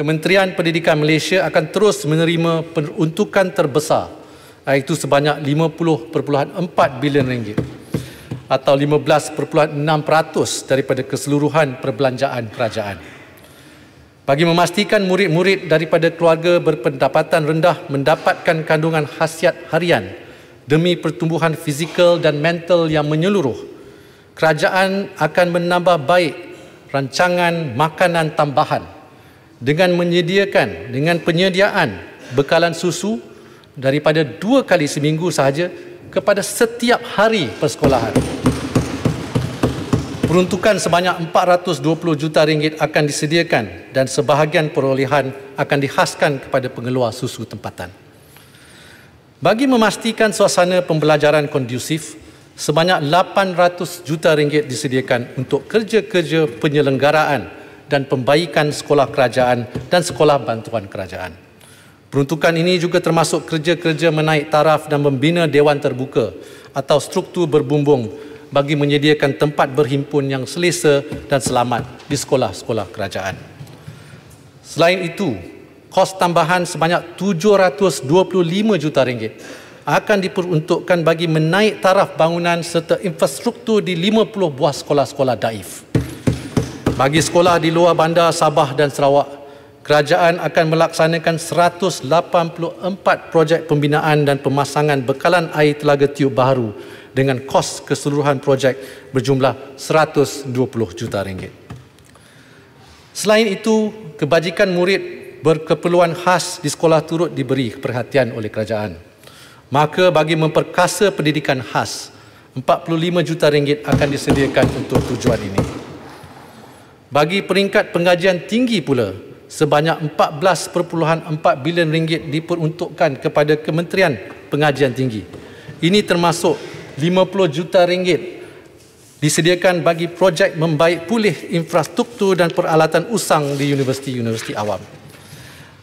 Kementerian Pendidikan Malaysia akan terus menerima peruntukan terbesar iaitu sebanyak 50.4 bilion ringgit atau 15.6% daripada keseluruhan perbelanjaan kerajaan. Bagi memastikan murid-murid daripada keluarga berpendapatan rendah mendapatkan kandungan khasiat harian demi pertumbuhan fizikal dan mental yang menyeluruh, kerajaan akan menambah baik rancangan makanan tambahan dengan menyediakan dengan penyediaan bekalan susu daripada dua kali seminggu sahaja kepada setiap hari persekolahan. Peruntukan sebanyak 420 juta ringgit akan disediakan dan sebahagian perolehan akan dihaskan kepada pengeluar susu tempatan. Bagi memastikan suasana pembelajaran kondusif, sebanyak 800 juta ringgit disediakan untuk kerja-kerja penyelenggaraan dan pembaikan sekolah kerajaan dan sekolah bantuan kerajaan. Peruntukan ini juga termasuk kerja-kerja menaik taraf dan membina dewan terbuka atau struktur berbumbung bagi menyediakan tempat berhimpun yang selesa dan selamat di sekolah-sekolah kerajaan. Selain itu, kos tambahan sebanyak 725 juta ringgit akan diperuntukkan bagi menaik taraf bangunan serta infrastruktur di 50 buah sekolah-sekolah daif bagi sekolah di luar bandar Sabah dan Sarawak, kerajaan akan melaksanakan 184 projek pembinaan dan pemasangan bekalan air telaga tiub baru dengan kos keseluruhan projek berjumlah 120 juta ringgit. Selain itu, kebajikan murid berkeperluan khas di sekolah turut diberi perhatian oleh kerajaan. Maka bagi memperkasa pendidikan khas, 45 juta ringgit akan disediakan untuk tujuan ini. Bagi peringkat pengajian tinggi pula, sebanyak 14.4 bilion ringgit diperuntukkan kepada Kementerian Pengajian Tinggi. Ini termasuk 50 juta ringgit disediakan bagi projek membaik pulih infrastruktur dan peralatan usang di universiti-universiti awam.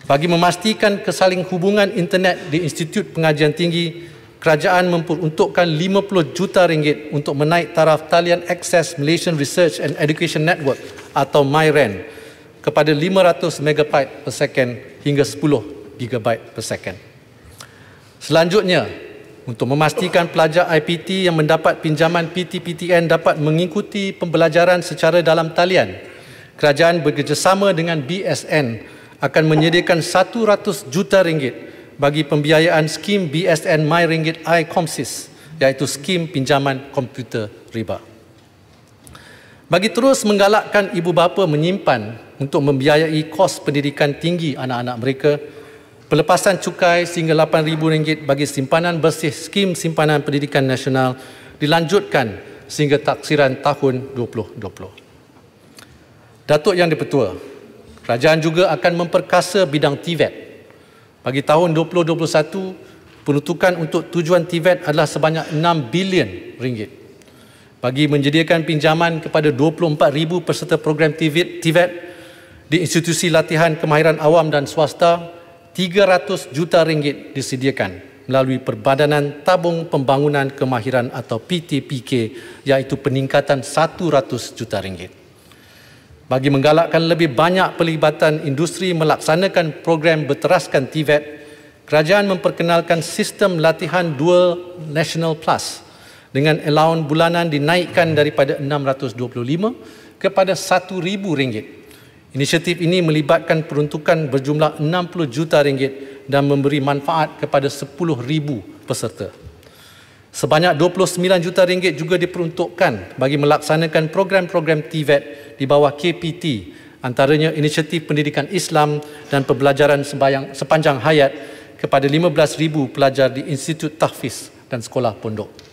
Bagi memastikan kesaling hubungan internet di Institut Pengajian Tinggi, kerajaan memperuntukkan 50 juta ringgit untuk menaik taraf talian akses Malaysian Research and Education Network atau MyRAN kepada 500 megabyte per second hingga 10 gigabyte per second. Selanjutnya, untuk memastikan pelajar IPT yang mendapat pinjaman PTPTN dapat mengikuti pembelajaran secara dalam talian, kerajaan bekerjasama dengan BSN akan menyediakan 100 juta ringgit bagi pembiayaan skim BSN MyRinggit Ringgit iComsis iaitu skim pinjaman komputer riba bagi terus menggalakkan ibu bapa menyimpan untuk membiayai kos pendidikan tinggi anak-anak mereka, pelepasan cukai sehingga RM8,000 bagi simpanan bersih skim simpanan pendidikan nasional dilanjutkan sehingga taksiran tahun 2020. Datuk Yang Dipertua, kerajaan juga akan memperkasa bidang TVET. E bagi tahun 2021, peruntukan untuk tujuan TVET e adalah sebanyak RM6 bilion ringgit bagi menjadikan pinjaman kepada 24,000 peserta program TVET e di institusi latihan kemahiran awam dan swasta 300 juta ringgit disediakan melalui Perbadanan Tabung Pembangunan Kemahiran atau PTPK iaitu peningkatan 100 juta ringgit. Bagi menggalakkan lebih banyak pelibatan industri melaksanakan program berteraskan TVET, e kerajaan memperkenalkan sistem latihan Dual National Plus – dengan allowance bulanan dinaikkan daripada 625 kepada 1000 ringgit. Inisiatif ini melibatkan peruntukan berjumlah 60 juta ringgit dan memberi manfaat kepada 10000 peserta. Sebanyak 29 juta ringgit juga diperuntukkan bagi melaksanakan program-program TVET e di bawah KPT antaranya inisiatif pendidikan Islam dan pembelajaran sepanjang hayat kepada 15000 pelajar di Institut Tahfiz dan sekolah pondok.